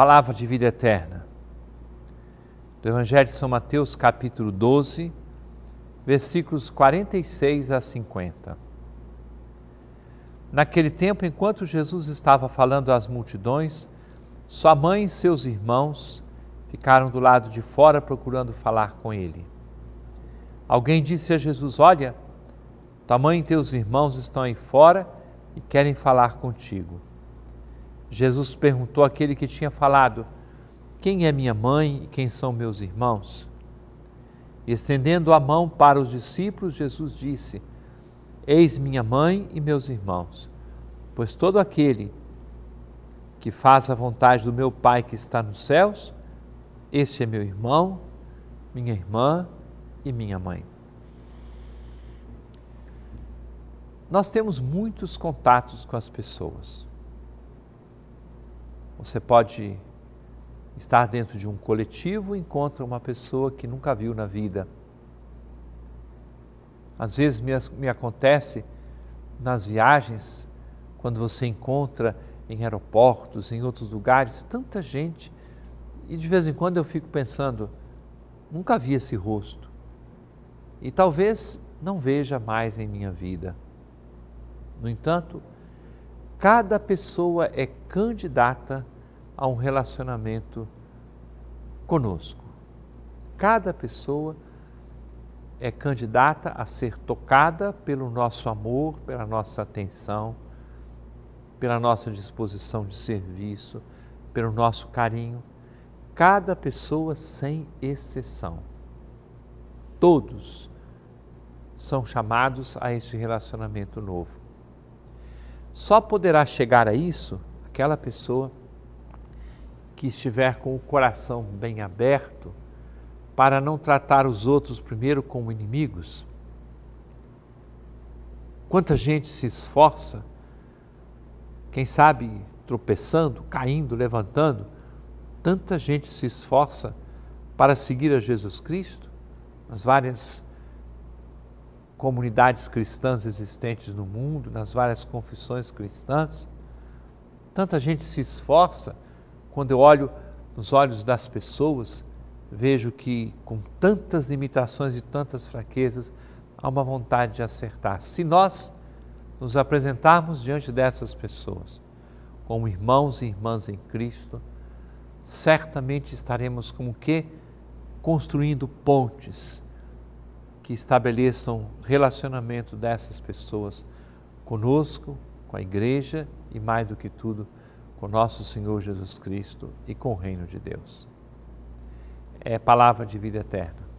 palavra de vida eterna. Do Evangelho de São Mateus, capítulo 12, versículos 46 a 50. Naquele tempo, enquanto Jesus estava falando às multidões, sua mãe e seus irmãos ficaram do lado de fora procurando falar com ele. Alguém disse a Jesus: Olha, tua mãe e teus irmãos estão aí fora e querem falar contigo. Jesus perguntou àquele que tinha falado: Quem é minha mãe e quem são meus irmãos? E estendendo a mão para os discípulos, Jesus disse: Eis minha mãe e meus irmãos, pois todo aquele que faz a vontade do meu Pai que está nos céus, este é meu irmão, minha irmã e minha mãe. Nós temos muitos contatos com as pessoas. Você pode estar dentro de um coletivo e encontra uma pessoa que nunca viu na vida. Às vezes me, me acontece nas viagens, quando você encontra em aeroportos, em outros lugares, tanta gente, e de vez em quando eu fico pensando, nunca vi esse rosto. E talvez não veja mais em minha vida. No entanto, cada pessoa é candidata a um relacionamento conosco. Cada pessoa é candidata a ser tocada pelo nosso amor, pela nossa atenção, pela nossa disposição de serviço, pelo nosso carinho. Cada pessoa sem exceção. Todos são chamados a esse relacionamento novo. Só poderá chegar a isso aquela pessoa que estiver com o coração bem aberto para não tratar os outros primeiro como inimigos? Quanta gente se esforça, quem sabe tropeçando, caindo, levantando, tanta gente se esforça para seguir a Jesus Cristo, nas várias comunidades cristãs existentes no mundo, nas várias confissões cristãs, tanta gente se esforça quando eu olho nos olhos das pessoas, vejo que com tantas limitações e tantas fraquezas, há uma vontade de acertar. Se nós nos apresentarmos diante dessas pessoas como irmãos e irmãs em Cristo, certamente estaremos como que construindo pontes que estabeleçam relacionamento dessas pessoas conosco, com a igreja e mais do que tudo com nosso Senhor Jesus Cristo e com o reino de Deus. É palavra de vida eterna.